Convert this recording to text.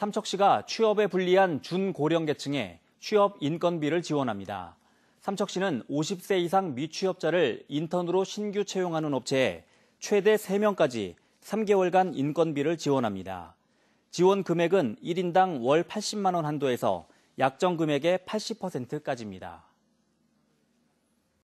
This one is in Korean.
삼척시가 취업에 불리한 준고령 계층에 취업 인건비를 지원합니다. 삼척시는 50세 이상 미취업자를 인턴으로 신규 채용하는 업체에 최대 3명까지 3개월간 인건비를 지원합니다. 지원 금액은 1인당 월 80만 원 한도에서 약정 금액의 80%까지입니다.